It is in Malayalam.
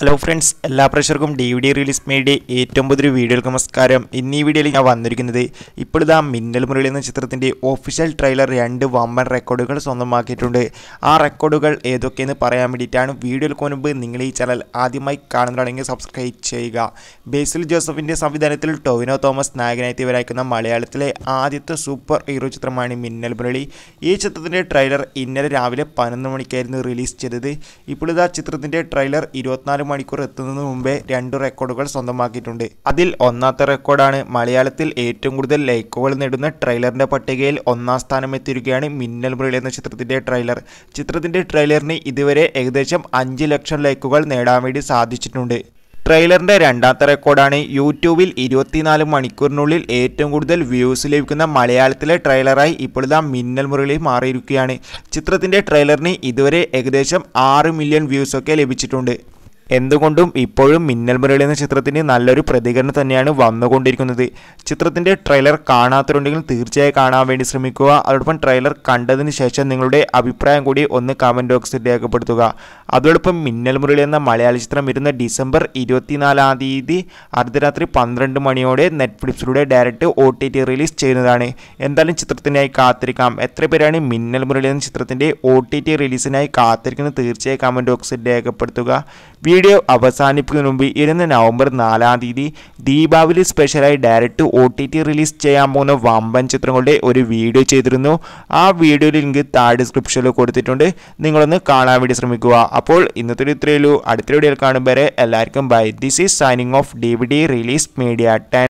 ഹലോ ഫ്രണ്ട്സ് എല്ലാ പ്രഷർക്കും D V D release media ഏറ്റവും പുതിയൊരു വീഡിയോകൾക്ക് നമസ്കാരം ഇന്ന് ഈ വീഡിയോയിൽ ഞാൻ വന്നിരിക്കുന്നത് ഇപ്പോഴിതാ മിന്നൽ മുരളി എന്ന ചിത്രത്തിൻ്റെ ഒഫീഷ്യൽ ട്രെയിലർ രണ്ട് വമ്പൻ റെക്കോർഡുകൾ സ്വന്തമാക്കിയിട്ടുണ്ട് ആ റെക്കോർഡുകൾ ഏതൊക്കെയെന്ന് പറയാൻ വേണ്ടിയിട്ടാണ് വീഡിയോകൾക്ക് മുൻപ് നിങ്ങൾ ഈ ചാനൽ ആദ്യമായി കാണുന്നതാണെങ്കിൽ സബ്സ്ക്രൈബ് ചെയ്യുക ബേസിൽ ജോസഫിൻ്റെ സംവിധാനത്തിൽ ടൊവിനോ തോമസ് നായകനായി വരയ്ക്കുന്ന മലയാളത്തിലെ ആദ്യത്തെ സൂപ്പർ ഹീറോ ചിത്രമാണ് മിന്നൽ മുരളി ഈ ചിത്രത്തിൻ്റെ ട്രെയിലർ ഇന്നലെ രാവിലെ പതിനൊന്ന് മണിക്കായിരുന്നു റിലീസ് ചെയ്തത് ഇപ്പോഴിതാ ചിത്രത്തിൻ്റെ ട്രെയിലർ ഇരുപത്തിനാല് മണിക്കൂർ എത്തുന്നതിന് മുമ്പേ രണ്ട് റെക്കോർഡുകൾ സ്വന്തമാക്കിയിട്ടുണ്ട് അതിൽ ഒന്നാമത്തെ റെക്കോർഡാണ് മലയാളത്തിൽ ഏറ്റവും കൂടുതൽ ലൈക്കുകൾ നേടുന്ന ട്രെയിലറിന്റെ പട്ടികയിൽ ഒന്നാം സ്ഥാനം എത്തിയിരിക്കുകയാണ് മിന്നൽ മുരളി എന്ന ചിത്രത്തിന്റെ ട്രെയിലർ ചിത്രത്തിന്റെ ട്രെയിലറിന് ഇതുവരെ ഏകദേശം അഞ്ച് ലക്ഷം ലൈക്കുകൾ നേടാൻ വേണ്ടി സാധിച്ചിട്ടുണ്ട് ട്രെയിലറിന്റെ രണ്ടാമത്തെ റെക്കോർഡാണ് യൂട്യൂബിൽ ഇരുപത്തിനാല് മണിക്കൂറിനുള്ളിൽ ഏറ്റവും കൂടുതൽ വ്യൂസ് ലഭിക്കുന്ന മലയാളത്തിലെ ട്രെയിലറായി ഇപ്പോഴിതാ മിന്നൽ മുരളി മാറിയിരിക്കുകയാണ് ചിത്രത്തിന്റെ ട്രെയിലറിന് ഇതുവരെ ഏകദേശം ആറ് മില്യൺ വ്യൂസ് ഒക്കെ ലഭിച്ചിട്ടുണ്ട് എന്തുകൊണ്ടും ഇപ്പോഴും മിന്നൽ മുരളി എന്ന ചിത്രത്തിന് നല്ലൊരു പ്രതികരണം തന്നെയാണ് വന്നുകൊണ്ടിരിക്കുന്നത് ചിത്രത്തിൻ്റെ ട്രെയിലർ കാണാത്തവരുണ്ടെങ്കിൽ തീർച്ചയായും കാണാൻ വേണ്ടി ശ്രമിക്കുക അതോടൊപ്പം ട്രെയിലർ കണ്ടതിന് ശേഷം നിങ്ങളുടെ അഭിപ്രായം കൂടി ഒന്ന് കമൻറ്റ് ബോക്സിൽ രേഖപ്പെടുത്തുക അതോടൊപ്പം മിന്നൽ മുരളി എന്ന മലയാളി ചിത്രം വരുന്ന ഡിസംബർ ഇരുപത്തിനാലാം തീയതി അർദ്ധരാത്രി പന്ത്രണ്ട് മണിയോടെ നെറ്റ്ഫ്ലിക്സിലൂടെ direct O T T release ചെയ്യുന്നതാണ് എന്തായാലും ചിത്രത്തിനായി കാത്തിരിക്കാം എത്ര പേരാണ് മിന്നൽ മുരളി എന്ന ചിത്രത്തിൻ്റെ ഒ ടി ടി റിലീസിനായി കാത്തിരിക്കുന്നത് തീർച്ചയായും കമൻറ്റ് ബോക്സിൽ രേഖപ്പെടുത്തുക വീഡിയോ അവസാനിപ്പിക്കുന്നതിന് മുമ്പ് ഇരുന്ന് നവംബർ നാലാം തീയതി ദീപാവലി സ്പെഷ്യലായി direct O T T release ചെയ്യാൻ പോകുന്ന വമ്പൻ ചിത്രങ്ങളുടെ ഒരു വീഡിയോ ചെയ്തിരുന്നു ആ വീഡിയോ ലിങ്ക് താഴെ ഡിസ്ക്രിപ്ഷനിൽ കൊടുത്തിട്ടുണ്ട് നിങ്ങളൊന്ന് കാണാൻ വേണ്ടി ശ്രമിക്കുക അപ്പോൾ ഇന്നത്തെ ഒരു ഇത്രയുള്ളൂ അടുത്ത വീഡിയോയിൽ കാണും വരെ എല്ലാവർക്കും bye this is signing off D V D release media ten